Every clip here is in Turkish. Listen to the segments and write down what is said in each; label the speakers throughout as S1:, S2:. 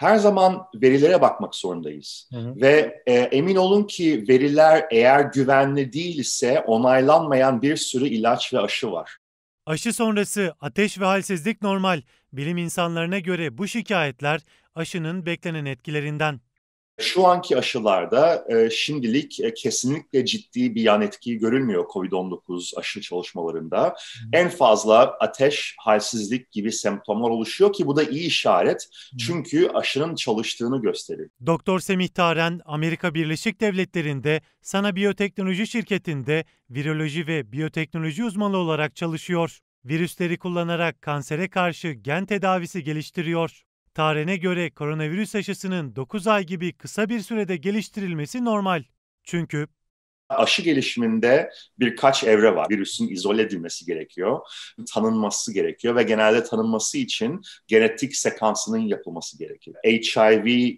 S1: her zaman verilere bakmak zorundayız. Hı hı. Ve e, emin olun ki veriler eğer güvenli değilse onaylanmayan bir sürü ilaç ve aşı var.
S2: Aşı sonrası ateş ve halsizlik normal. Bilim insanlarına göre bu şikayetler aşının beklenen etkilerinden.
S1: Şu anki aşılarda e, şimdilik e, kesinlikle ciddi bir yan etki görülmüyor COVID-19 aşı çalışmalarında. En fazla ateş, halsizlik gibi semptomlar oluşuyor ki bu da iyi işaret. Çünkü aşının çalıştığını gösterir.
S2: Doktor Semih Taren, Amerika Birleşik Devletleri'nde Sana Biyoteknoloji şirketinde viroloji ve biyoteknoloji uzmanı olarak çalışıyor. Virüsleri kullanarak kansere karşı gen tedavisi geliştiriyor. Tarihe göre koronavirüs aşısının 9 ay gibi kısa bir sürede geliştirilmesi normal. Çünkü
S1: aşı gelişiminde birkaç evre var. Virüsün izole edilmesi gerekiyor, tanınması gerekiyor ve genelde tanınması için genetik sekansının yapılması gerekiyor. HIV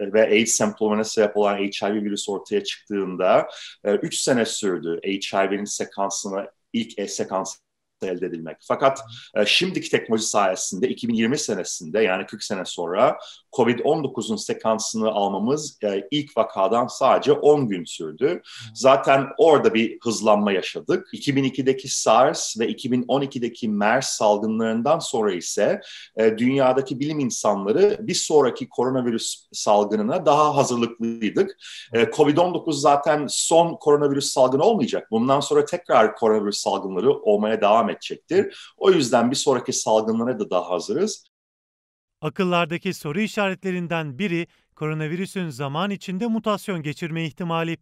S1: ve AIDS semptomlarına sebep olan HIV virüsü ortaya çıktığında 3 e, sene sürdü HIV'nin sekansını ilk e sekansına elde edilmek. Fakat e, şimdiki teknoloji sayesinde 2020 senesinde yani 40 sene sonra COVID-19'un sekansını almamız e, ilk vakadan sadece 10 gün sürdü. Zaten orada bir hızlanma yaşadık. 2002'deki SARS ve 2012'deki MERS salgınlarından sonra ise e, dünyadaki bilim insanları bir sonraki koronavirüs salgınına daha hazırlıklıydık. E, COVID-19 zaten son koronavirüs salgını olmayacak. Bundan sonra tekrar koronavirüs salgınları olmaya devam edecektir. O yüzden bir sonraki salgınlara da daha hazırız.
S2: Akıllardaki soru işaretlerinden biri koronavirüsün zaman içinde mutasyon geçirme ihtimali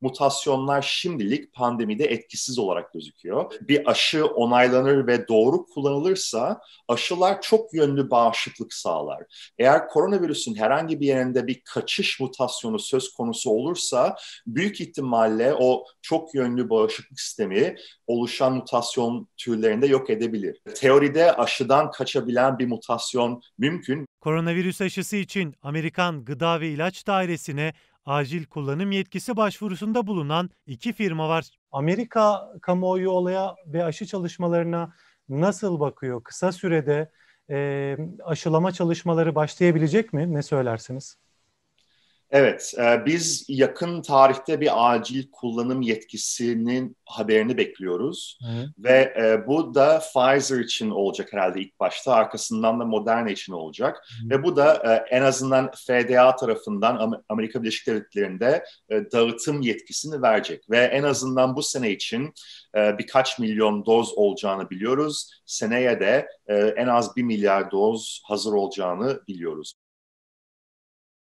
S1: mutasyonlar şimdilik pandemide etkisiz olarak gözüküyor. Bir aşı onaylanır ve doğru kullanılırsa aşılar çok yönlü bağışıklık sağlar. Eğer koronavirüsün herhangi bir yerinde bir kaçış mutasyonu söz konusu olursa büyük ihtimalle o çok yönlü bağışıklık sistemi oluşan mutasyon türlerinde yok edebilir. Teoride aşıdan kaçabilen bir mutasyon mümkün.
S2: Koronavirüs aşısı için Amerikan Gıda ve İlaç Dairesi'ne acil kullanım yetkisi başvurusunda bulunan iki firma var. Amerika kamuoyu olaya ve aşı çalışmalarına nasıl bakıyor? Kısa sürede e, aşılama çalışmaları başlayabilecek mi? Ne söylersiniz?
S1: Evet, e, biz yakın tarihte bir acil kullanım yetkisinin haberini bekliyoruz. Hı. Ve e, bu da Pfizer için olacak herhalde ilk başta, arkasından da Moderna için olacak. Hı. Ve bu da e, en azından FDA tarafından Amerika Birleşik Devletleri'nde e, dağıtım yetkisini verecek. Ve en azından bu sene için e, birkaç milyon doz olacağını biliyoruz. Seneye de e, en az bir milyar doz hazır olacağını biliyoruz.